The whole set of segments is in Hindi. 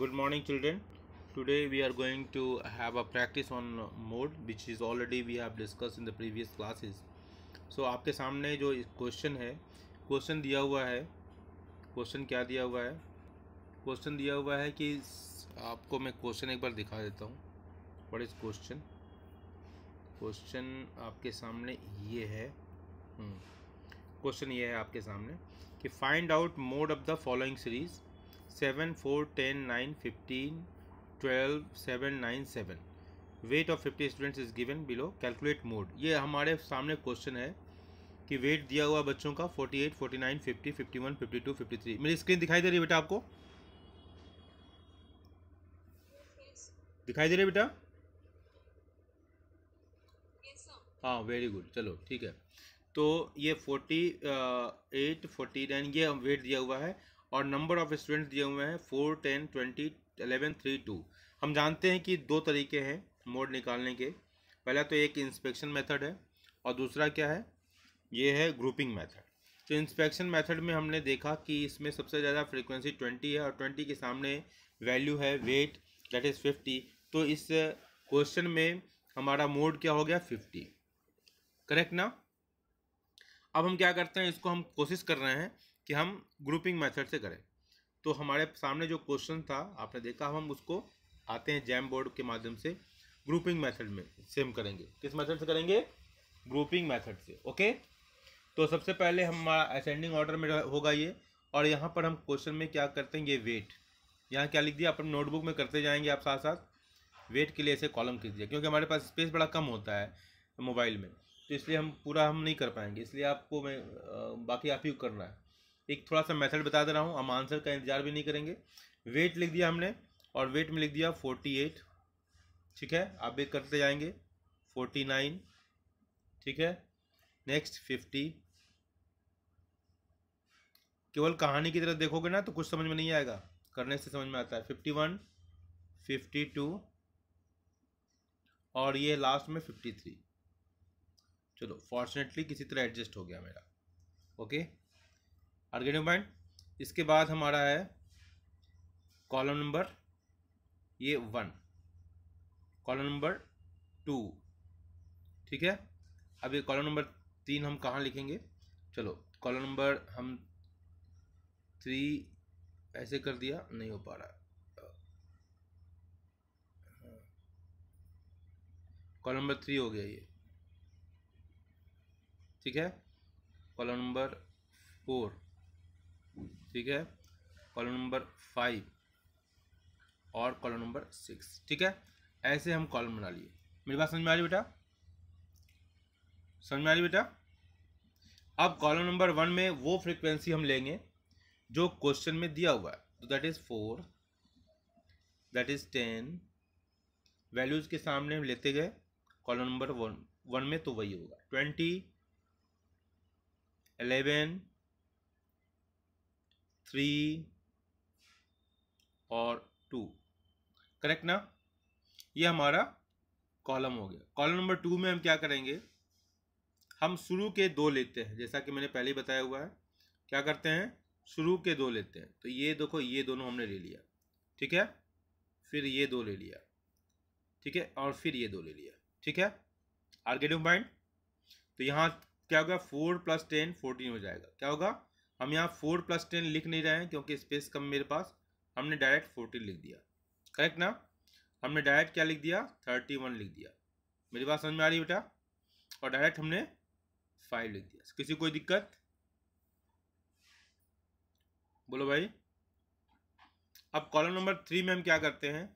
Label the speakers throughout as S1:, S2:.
S1: good morning children today we are going to have a practice on mode which is already we have discussed in the previous classes so आपके सामने जो question है question दिया हुआ है question क्या दिया हुआ है question दिया हुआ है कि आपको मैं question एक बार दिखा देता हूँ what is question question आपके सामने ये है क्वेश्चन ये है आपके सामने कि find out mode of the following series seven four ten nine fifteen twelve seven nine seven weight of fifty students is given below calculate mode ये हमारे सामने क्वेश्चन है कि वेट दिया हुआ बच्चों का forty eight forty nine fifty fifty one fifty two fifty three मेरी स्क्रीन दिखाई दे रही है बेटा आपको दिखाई दे रही है बेटा हाँ वेरी गुड चलो ठीक है तो ये फोर्टी एट फोर्टी नाइन ये वेट दिया हुआ है और नंबर ऑफ स्टूडेंट्स दिए हुए हैं four ten twenty eleven three two हम जानते हैं कि दो तरीके हैं मोड निकालने के पहला तो एक इंस्पेक्शन मेथड है और दूसरा क्या है ये है ग्रुपिंग मेथड तो इंस्पेक्शन मेथड में हमने देखा कि इसमें सबसे ज़्यादा फ्रीक्वेंसी ट्वेंटी है और ट्वेंटी के सामने वैल्यू है वेट दैट इज़ फिफ्टी तो इस क्वेश्चन में हमारा मोड क्या हो गया फिफ्टी करेक्ट ना अब हम क्या करते हैं इसको हम कोशिश कर रहे हैं कि हम ग्रुपिंग मेथड से करें तो हमारे सामने जो क्वेश्चन था आपने देखा हम उसको आते हैं जैम बोर्ड के माध्यम से ग्रुपिंग मेथड में सेम करेंगे किस मेथड से करेंगे ग्रुपिंग मेथड से ओके तो सबसे पहले हमारा असेंडिंग ऑर्डर में होगा ये और यहाँ पर हम क्वेश्चन में क्या करते हैं ये वेट यहाँ क्या लिख दिया अपन नोटबुक में करते जाएंगे आप साथ साथ वेट के लिए ऐसे कॉलम खींच दिया क्योंकि हमारे पास स्पेस बड़ा कम होता है मोबाइल में तो इसलिए हम पूरा हम नहीं कर पाएंगे इसलिए आपको मैं बाकी आप ही करना है एक थोड़ा सा मेथड बता दे रहा हूँ हम आंसर का इंतजार भी नहीं करेंगे वेट लिख दिया हमने और वेट में लिख दिया फोर्टी एट ठीक है आप भी करते जाएंगे फोर्टी नाइन ठीक है नेक्स्ट फिफ्टी केवल कहानी की तरह देखोगे ना तो कुछ समझ में नहीं आएगा करने से समझ में आता है फिफ्टी वन फिफ्टी टू और ये लास्ट में फिफ्टी थ्री चलो फॉर्चुनेटली किसी तरह एडजस्ट हो गया मेरा ओके okay? पॉइंट इसके बाद हमारा है कॉलम नंबर ये वन कॉलम नंबर टू ठीक है अब ये कॉलम नंबर तीन हम कहाँ लिखेंगे चलो कॉलम नंबर हम थ्री ऐसे कर दिया नहीं हो पा रहा कॉलम नंबर थ्री हो गया ये ठीक है कॉलम नंबर फोर ठीक है कॉलम नंबर फाइव और कॉलम नंबर सिक्स ठीक है ऐसे हम कॉलम बना लिए मेरी बात समझ में आ रही बेटा समझ में आ रही बेटा अब कॉलम नंबर वन में वो फ्रीक्वेंसी हम लेंगे जो क्वेश्चन में दिया हुआ है तो that is four that is ten values के सामने हम लेते गए कॉलम नंबर वन वन में तो वही होगा ट्वेंटी एलेवन थ्री और टू करेक्ट ना ये हमारा कॉलम हो गया कॉलम नंबर टू में हम क्या करेंगे हम शुरू के दो लेते हैं जैसा कि मैंने पहले ही बताया हुआ है क्या करते हैं शुरू के दो लेते हैं तो ये देखो ये दोनों हमने ले लिया ठीक है फिर ये दो ले लिया ठीक है और फिर ये दो ले लिया ठीक है आर्गेटिव माइंड तो यहाँ क्या होगा फोर प्लस टेन फोर्टीन हो जाएगा क्या होगा हम यहाँ फोर प्लस टेन लिख नहीं रहे हैं क्योंकि स्पेस कम मेरे पास हमने डायरेक्ट फोर्टीन लिख दिया करेक्ट ना हमने डायरेक्ट क्या लिख दिया थर्टी वन लिख दिया मेरी बात समझ में आ रही बेटा और डायरेक्ट हमने फाइव लिख दिया किसी कोई दिक्कत बोलो भाई अब कॉलम नंबर थ्री में हम क्या करते हैं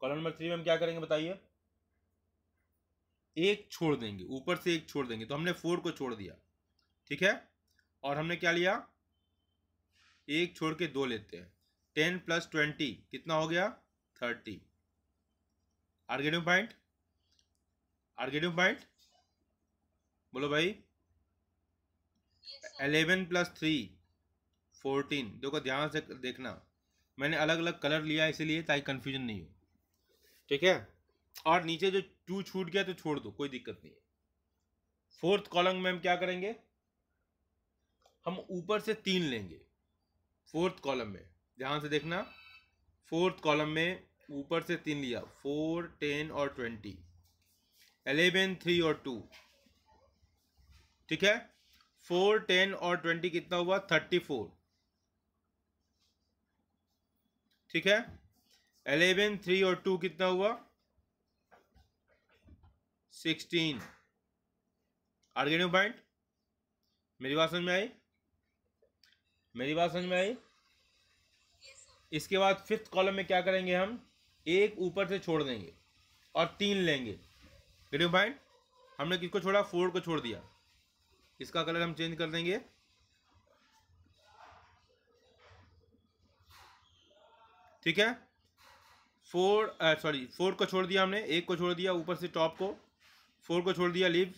S1: कॉलम नंबर थ्री में हम क्या करेंगे बताइए एक छोड़ देंगे ऊपर से एक छोड़ देंगे तो हमने फोर को छोड़ दिया ठीक है और हमने क्या लिया एक छोड़ के दो लेते हैं टेन प्लस ट्वेंटी कितना हो गया थर्टी आर्गेटिव पॉइंट आर्गेटिव पॉइंट बोलो भाई एलेवन प्लस थ्री फोर्टीन देखो ध्यान से देखना मैंने अलग अलग कलर लिया इसीलिए ताकि कन्फ्यूजन नहीं हो ठीक है और नीचे जो टू छूट गया तो छोड़ दो कोई दिक्कत नहीं है फोर्थ कॉलम में हम क्या करेंगे हम ऊपर से तीन लेंगे फोर्थ कॉलम में ध्यान से देखना फोर्थ कॉलम में ऊपर से तीन लिया फोर टेन और ट्वेंटी एलेवन थ्री और टू ठीक है फोर टेन और ट्वेंटी कितना हुआ थर्टी फोर ठीक है एलेवन थ्री और टू कितना हुआ सिक्सटीन आर्गेन्यू पॉइंट मेरी बात समझ में आई मेरी बात समझ में आई इसके बाद फिफ्थ कॉलम में क्या करेंगे हम एक ऊपर से छोड़ देंगे और तीन लेंगे डिड यू हमने किसको छोड़ा फोर को छोड़ दिया इसका कलर हम चेंज कर देंगे ठीक है फोर सॉरी फोर को छोड़ दिया हमने एक को छोड़ दिया ऊपर से टॉप को फोर को छोड़ दिया लिव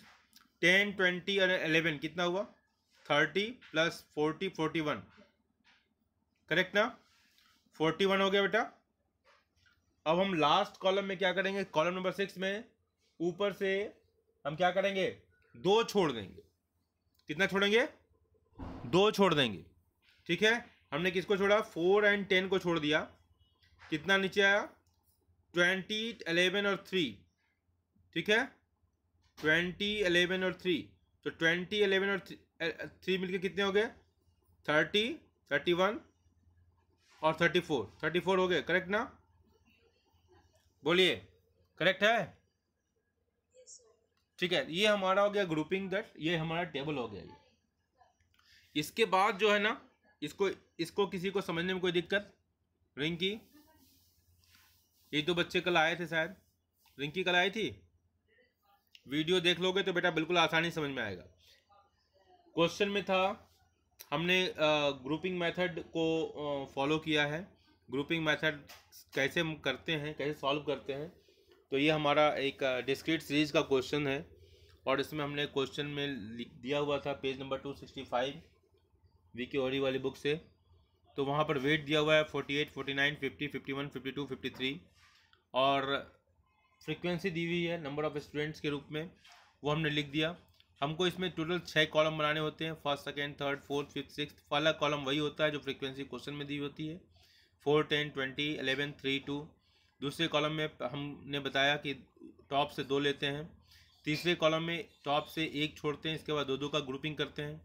S1: टेन ट्वेंटी और एलेवन कितना हुआ thirty plus forty forty one correct ना फोर्टी वन हो गया बेटा अब हम लास्ट कॉलम में क्या करेंगे कॉलम नंबर सिक्स में ऊपर से हम क्या करेंगे दो छोड़ देंगे कितना छोड़ेंगे दो छोड़ देंगे ठीक है हमने किसको छोड़ा फोर एंड टेन को छोड़ दिया कितना नीचे आया ट्वेंटी अलेवन और थ्री ठीक है ट्वेंटी अलेवन और थ्री तो ट्वेंटी अलेवन और थ्री थ्री मिलके कितने हो गए थर्टी थर्टी वन और थर्टी फोर थर्टी फोर हो गए करेक्ट ना बोलिए करेक्ट है ठीक है ये हमारा हो गया ग्रुपिंग दैट ये हमारा टेबल हो गया ये इसके बाद जो है ना इसको इसको किसी को समझने में कोई दिक्कत रिंकी ये दो तो बच्चे कल आए थे शायद रिंकी कल आई थी वीडियो देख लोगे तो बेटा बिल्कुल आसानी समझ में आएगा क्वेश्चन में था हमने ग्रुपिंग मेथड को फॉलो किया है ग्रुपिंग मेथड कैसे हम करते हैं कैसे सॉल्व करते हैं तो ये हमारा एक डिस्क्रीट सीरीज का क्वेश्चन है और इसमें हमने क्वेश्चन में दिया हुआ था page number two sixty five V K ओरी वाली बुक से तो वहाँ पर वेट दिया हुआ है forty eight forty nine fifty fifty one fifty two fifty three और फ्रिक्वेंसी दी हुई है नंबर ऑफ़ स्टूडेंट्स के रूप में वो हमने लिख दिया हमको इसमें टोटल छः कॉलम बनाने होते हैं first second third fourth fifth six पहला कॉलम वही होता है जो फ्रिक्वेंसी क्वेश्चन में दी होती है four ten twenty eleven three two दूसरे कॉलम में हमने बताया कि टॉप से दो लेते हैं तीसरे कॉलम में टॉप से एक छोड़ते हैं इसके बाद दो दो का ग्रुपिंग करते हैं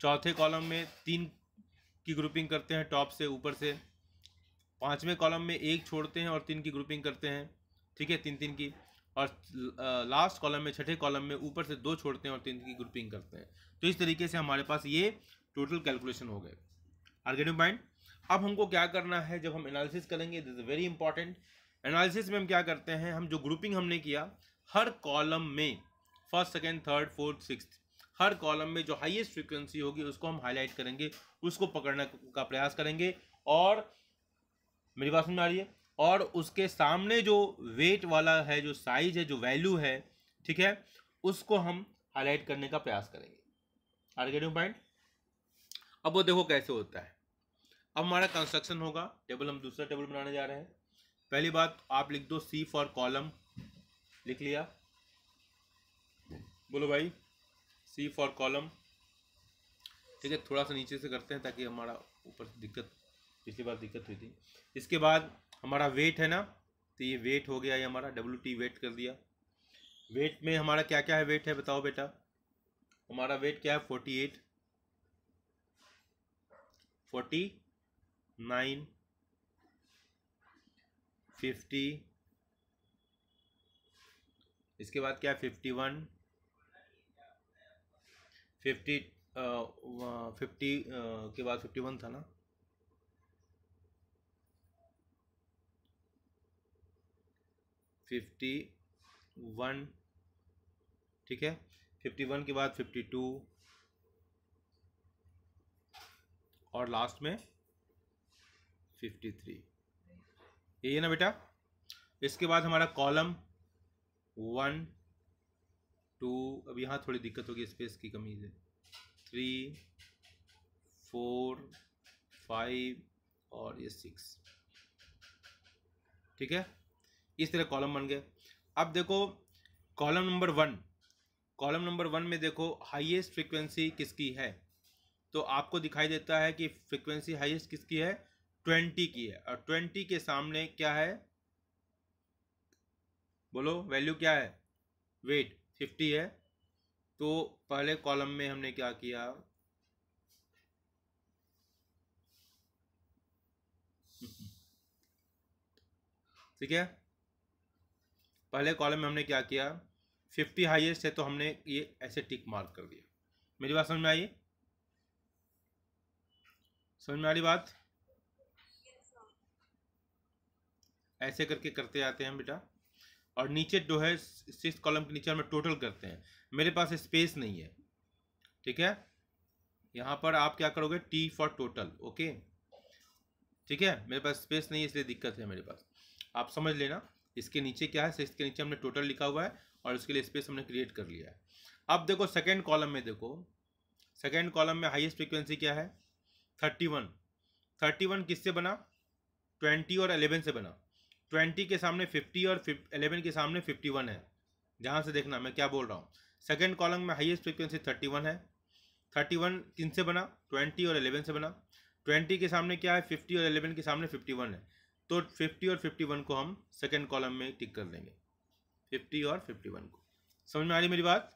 S1: चौथे कॉलम में तीन की ग्रुपिंग करते हैं टॉप से ऊपर से पाँचवें कॉलम में एक छोड़ते हैं और तीन की ग्रुपिंग करते हैं ठीक है तीन तीन की और लास्ट कॉलम में छठे कॉलम में ऊपर से दो छोड़ते हैं और तीन की ग्रुपिंग करते हैं तो इस तरीके से हमारे पास ये टोटल कैलकुलेशन हो गए आर्गेटिव पॉइंट अब हमको क्या करना है जब हम एनालिसिस करेंगे this is very important analysis में हम क्या करते हैं हम जो ग्रुपिंग हमने किया हर कॉलम में first second third fourth six हर कॉलम में जो हाइएस्ट फ्रिक्वेंसी होगी उसको हम हाईलाइट करेंगे उसको पकड़ने का प्रयास करेंगे और मेरी बात सुन में आ रही है और उसके सामने जो वेट वाला है जो साइज है जो वैल्यू है ठीक है उसको हम हाईलाइट करने का प्रयास करेंगे आर गेटिंग पॉइंट अब वो देखो कैसे होता है अब हमारा कंस्ट्रक्शन होगा टेबल हम दूसरा टेबल बनाने जा रहे हैं पहली बात आप लिख दो सी फॉर कॉलम लिख लिया बोलो भाई सी फॉर कॉलम ठीक है थोड़ा सा नीचे से करते हैं ताकि हमारा ऊपर दिक्कत पिछली बार दिक्कत हुई थी इसके बाद हमारा वेट है ना तो ये वेट हो गया ये हमारा डब्ल्यू टी वेट कर दिया वेट में हमारा क्या क्या है वेट है बताओ बेटा हमारा वेट क्या है forty eight forty nine fifty इसके बाद क्या है फिफ्टी वन फिफ्टी फिफ्टी के बाद फिफ्टी वन था ना फिफ्टी वन ठीक है फिफ्टी वन के बाद फिफ्टी टू और लास्ट में फिफ्टी थ्री यही है ना बेटा इसके बाद हमारा कॉलम वन टू अब यहाँ थोड़ी दिक्कत होगी स्पेस की कमी से थ्री फोर फाइव और ये सिक्स ठीक है इस तरह कॉलम बन गए अब देखो column number one column number one में देखो हाईएस्ट फ्रीक्वेंसी किसकी है तो आपको दिखाई देता है कि फ्रीक्वेंसी हाईएस्ट किसकी है ट्वेंटी की है और ट्वेंटी के सामने क्या है बोलो वैल्यू क्या है वेट फिफ्टी है तो पहले कॉलम में हमने क्या किया ठीक है पहले कॉलम में हमने क्या किया फिफ्टी हाईएस्ट है तो हमने ये ऐसे टिक मार्क कर दिया मेरी बात समझ में आई समझ में आ रही बात ऐसे करके करते आते हैं बेटा और नीचे जो है सिक्स कॉलम के नीचे हमें टोटल करते हैं मेरे पास स्पेस नहीं है ठीक है यहाँ पर आप क्या करोगे टी फॉर टोटल ओके ठीक है मेरे पास स्पेस नहीं है इसलिए दिक्कत है मेरे पास आप समझ लेना इसके नीचे क्या है सिक्स के नीचे हमने टोटल लिखा हुआ है और उसके लिए स्पेस हमने क्रिएट कर लिया है अब देखो सेकेंड कॉलम में देखो सेकेंड कॉलम में हाइस्ट फ्रिक्वेंसी क्या है थर्टी वन थर्टी वन किससे बना ट्वेंटी और अलेवन से बना ट्वेंटी के सामने फिफ्टी और अलेवन के सामने फिफ्टी वन है जहाँ से देखना मैं क्या बोल रहा हूँ सेकेंड कॉलम में हाइस्ट फ्रिक्वेंसी थर्टी वन है थर्टी वन किन से बना ट्वेंटी और अलेवन से बना ट्वेंटी के सामने क्या है फिफ्टी और अलेवन के सामने फिफ्टी वन है तो 50 और 51 को हम सेकेंड कॉलम में टिक कर देंगे 50 और 51 को समझ में आ रही मेरी बात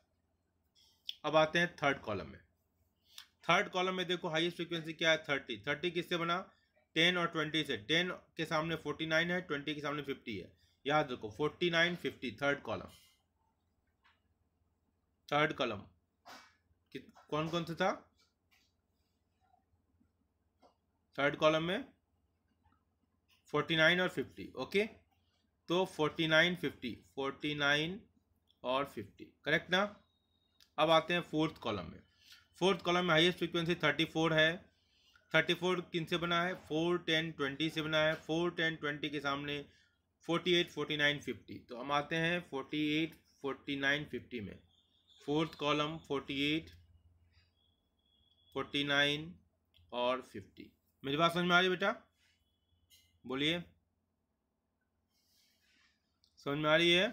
S1: अब आते हैं थर्ड कॉलम में थर्ड कॉलम में देखो हाईएस्ट फ्रीक्वेंसी क्या है थर्टी थर्टी किससे बना टेन और ट्वेंटी से टेन के सामने फोर्टी नाइन है ट्वेंटी के सामने फिफ्टी है याद रखो forty nine fifty third column third column कौन कौन सा था थर्ड कॉलम में फोर्टी नाइन और फिफ्टी ओके तो forty nine fifty forty nine और फिफ्टी करेक्ट ना अब आते हैं फोर्थ कॉलम में फोर्थ कॉलम में हाईएस्ट फ्रीक्वेंसी थर्टी फोर है थर्टी फोर किन से बना है फोर टेन ट्वेंटी से बना है फोर टेन ट्वेंटी के सामने forty eight forty nine fifty तो हम आते हैं forty eight forty nine fifty में fourth column forty eight forty nine और फिफ्टी मेरी बात समझ में आ रही बेटा बोलिए समझ में आ रही है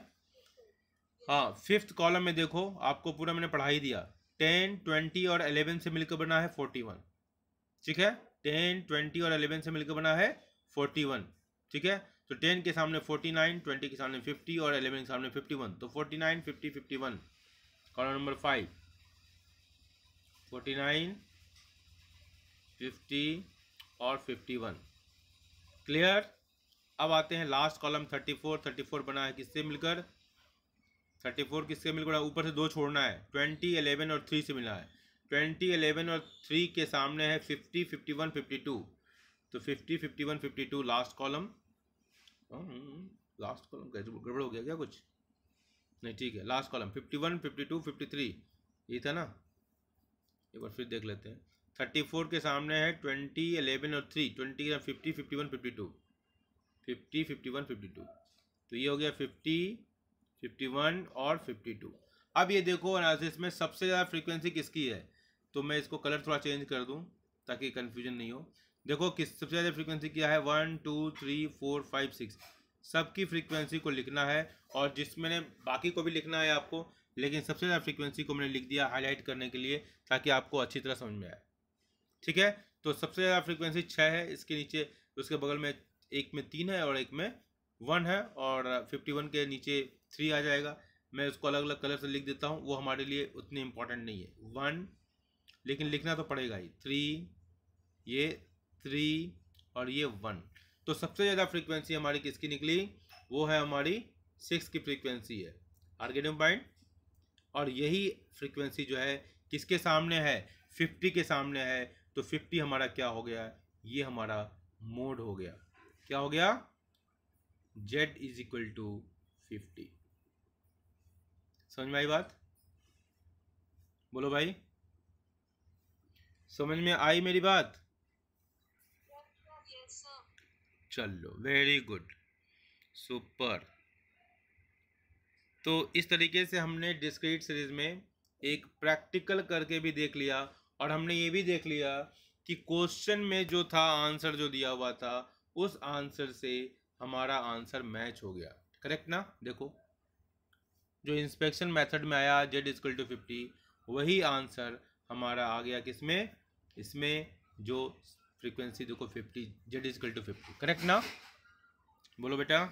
S1: हाँ फिफ्थ कॉलम में देखो आपको पूरा मैंने पढ़ाई दिया टेन ट्वेंटी और एलेवन से मिलकर बना है फोर्टी वन ठीक है टेन ट्वेंटी और एलेवन से मिलकर बना है फोर्टी वन ठीक है तो टेन के सामने फोर्टी नाइन ट्वेंटी के सामने फिफ्टी और एलेवन के सामने फिफ्टी वन तो forty nine fifty fifty one column number five forty nine fifty और फिफ्टी वन क्लियर अब आते हैं last column thirty four thirty four बना है किससे मिलकर थर्टी फोर किससे मिलकर ऊपर से दो छोड़ना है ट्वेंटी अलेवन और थ्री से मिला है ट्वेंटी अलेवन और थ्री के सामने है fifty fifty one fifty two तो fifty fifty one fifty two last column last column गड़बड़ हो गया क्या कुछ नहीं ठीक है last column fifty one fifty two fifty three ये था ना एक बार फिर देख लेते हैं थर्टी फोर के सामने है ट्वेंटी एलेवन और three twenty fifty fifty one fifty two fifty fifty one fifty two तो ये हो गया फिफ्टी फिफ्टी वन और फिफ्टी टू अब ये देखो एनालिसिस में सबसे ज़्यादा फ्रीक्वेंसी किसकी है तो मैं इसको कलर थोड़ा चेंज कर दूँ ताकि कन्फ्यूजन नहीं हो देखो किस सबसे ज़्यादा फ्रीक्वेंसी क्या है one two three four five six सबकी फ्रीक्वेंसी को लिखना है और जिसमें बाकी को भी लिखना है आपको लेकिन सबसे ज़्यादा फ्रीक्वेंसी को मैंने लिख दिया हाईलाइट करने के लिए ताकि आपको अच्छी तरह समझ में आए ठीक है तो सबसे ज़्यादा फ्रीक्वेंसी छः है इसके नीचे उसके बगल में एक में तीन है और एक में वन है और फिफ्टी वन के नीचे थ्री आ जाएगा मैं उसको अलग अलग कलर से लिख देता हूँ वो हमारे लिए उतने इम्पॉर्टेंट नहीं है वन लेकिन लिखना तो पड़ेगा ही थ्री ये थ्री और ये वन तो सबसे ज़्यादा फ्रीक्वेंसी हमारी किसकी निकली वो है हमारी सिक्स की फ्रीक्वेंसी है आर्गेनियम बाइंड और यही फ्रीक्वेंसी जो है किसके सामने है फिफ्टी के सामने है तो फिफ्टी हमारा क्या हो गया ये हमारा मोड हो गया क्या हो गया z is equal to fifty समझ में आई बात बोलो भाई समझ में आई मेरी बात चलो वेरी गुड सुपर तो इस तरीके से हमने डिस्क्रीट सीरीज में एक प्रैक्टिकल करके भी देख लिया और हमने ये भी देख लिया कि क्वेश्चन में जो था आंसर जो दिया हुआ था उस आंसर से हमारा आंसर मैच हो गया करेक्ट ना देखो जो इंस्पेक्शन मेथड में आया जेड इज टू फिफ्टी वही आंसर हमारा आ गया किसमें इसमें जो फ्रीक्वेंसी देखो fifty Z is equal two fifty correct ना बोलो बेटा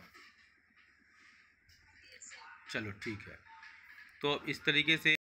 S1: चलो ठीक है तो इस तरीके से